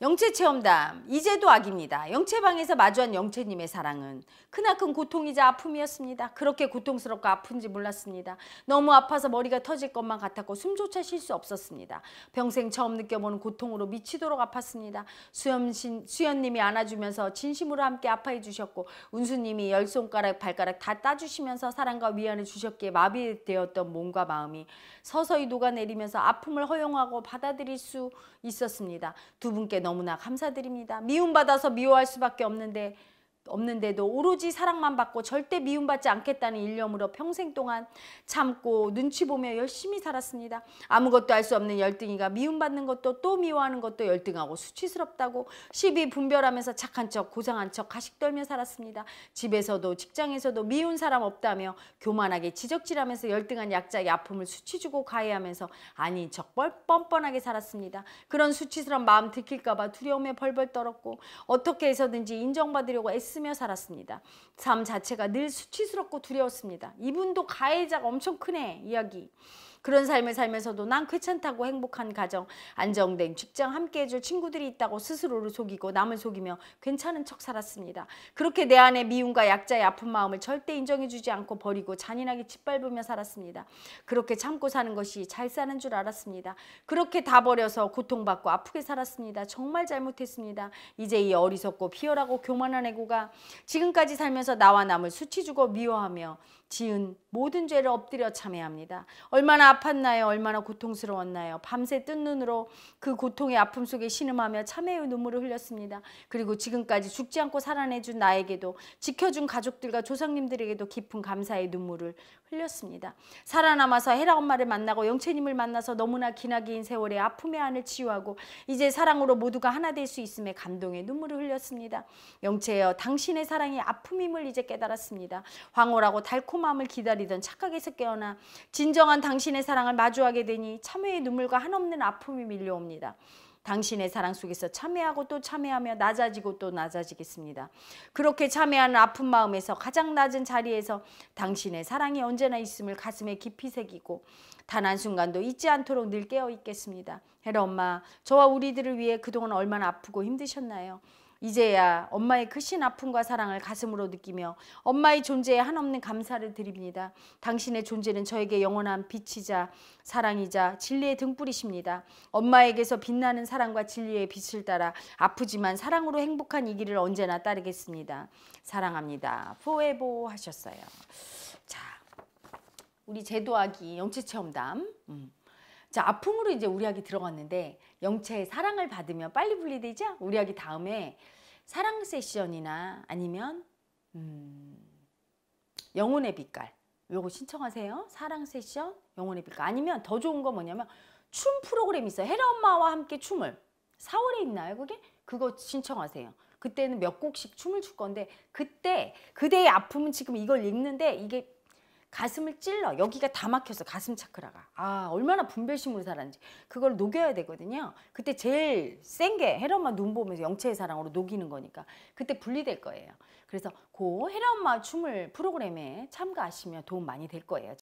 영체체험담 이제도 악입니다. 영체방에서 마주한 영체님의 사랑은 크나큰 고통이자 아픔이었습니다. 그렇게 고통스럽고 아픈지 몰랐습니다. 너무 아파서 머리가 터질 것만 같았고 숨조차 쉴 수 없었습니다. 평생 처음 느껴보는 고통으로 미치도록 아팠습니다. 수연신, 수연님이 안아주면서 진심으로 함께 아파해 주셨고 운수님이 열 손가락 발가락 다 따주시면서 사랑과 위안을 주셨기에 마비되었던 몸과 마음이 서서히 녹아내리면서 아픔을 허용하고 받아들일 수 있었습니다. 두 분께 너무나 감사드립니다. 미움받아서 미워할 수밖에 없는데 없는데도 오로지 사랑만 받고 절대 미움받지 않겠다는 일념으로 평생 동안 참고 눈치 보며 열심히 살았습니다. 아무것도 할 수 없는 열등이가 미움받는 것도 또 미워하는 것도 열등하고 수치스럽다고 시비 분별하면서 착한 척 고상한 척 가식 떨며 살았습니다. 집에서도 직장에서도 미운 사람 없다며 교만하게 지적질하면서 열등한 약자의 아픔을 수치주고 가해하면서 아닌 척 뻔뻔하게 살았습니다. 그런 수치스러운 마음 들킬까봐 두려움에 벌벌 떨었고 어떻게 해서든지 인정받으려고 애쓰 쓰며 살았습니다. 삶 자체가 늘 수치스럽고 두려웠습니다. 이분도 가해자가 엄청 크네 이야기. 그런 삶을 살면서도 난 괜찮다고 행복한 가정, 안정된 직장 함께 해줄 친구들이 있다고 스스로를 속이고 남을 속이며 괜찮은 척 살았습니다. 그렇게 내 안에 미움과 약자의 아픈 마음을 절대 인정해주지 않고 버리고 잔인하게 짓밟으며 살았습니다. 그렇게 참고 사는 것이 잘 사는 줄 알았습니다. 그렇게 다 버려서 고통받고 아프게 살았습니다. 정말 잘못했습니다. 이제 이 어리석고 피열하고 교만한 애고가 지금까지 살면서 나와 남을 수치주고 미워하며 지은 모든 죄를 엎드려 참회합니다. 얼마나 아팠나요? 얼마나 고통스러웠나요? 밤새 뜬 눈으로 그 고통의 아픔 속에 신음하며 참회의 눈물을 흘렸습니다. 그리고 지금까지 죽지 않고 살아내준 나에게도 지켜준 가족들과 조상님들에게도 깊은 감사의 눈물을 흘렸습니다. 살아남아서 헤라 엄마를 만나고 영채님을 만나서 너무나 기나긴 세월의 아픔의 안을 치유하고 이제 사랑으로 모두가 하나 될 수 있음에 감동의 눈물을 흘렸습니다. 영채여 당신의 사랑이 아픔임을 이제 깨달았습니다. 황홀하고 달콤 달콤함을 기다리던 착각에서 깨어나 진정한 당신의 사랑을 마주하게 되니 참회의 눈물과 한없는 아픔이 밀려옵니다. 당신의 사랑 속에서 참회하고 또 참회하며 낮아지고 또 낮아지겠습니다. 그렇게 참회하는 아픈 마음에서 가장 낮은 자리에서 당신의 사랑이 언제나 있음을 가슴에 깊이 새기고 단 한순간도 잊지 않도록 늘 깨어 있겠습니다. 헤라 엄마, 저와 우리들을 위해 그동안 얼마나 아프고 힘드셨나요? 이제야 엄마의 크신 아픔과 사랑을 가슴으로 느끼며 엄마의 존재에 한없는 감사를 드립니다. 당신의 존재는 저에게 영원한 빛이자 사랑이자 진리의 등불이십니다. 엄마에게서 빛나는 사랑과 진리의 빛을 따라 아프지만 사랑으로 행복한 이 길을 언제나 따르겠습니다. 사랑합니다. 포에보 하셨어요. 자, 우리 제도아기 영체체험담. 음. 자, 아픔으로 이제 우리 아기 들어갔는데 영체의 사랑을 받으면 빨리 분리되죠? 우리 아기 다음에 사랑 세션이나 아니면 음, 영혼의 빛깔 요거 신청하세요. 사랑 세션, 영혼의 빛깔 아니면 더 좋은 거 뭐냐면 춤 프로그램 있어요. 헤라 엄마와 함께 춤을 4월에 있나요 그게? 그거 신청하세요. 그때는 몇 곡씩 춤을 출 건데 그때 그대의 아픔은 지금 이걸 읽는데 이게 가슴을 찔러 여기가 다 막혀서 가슴 차크라가 아 얼마나 분별심으로 살았는지 그걸 녹여야 되거든요 그때 제일 센 게 헤라 엄마 눈 보면서 영체의 사랑으로 녹이는 거니까 그때 분리될 거예요 그래서 고 헤라 엄마 춤을 프로그램에 참가하시면 도움 많이 될 거예요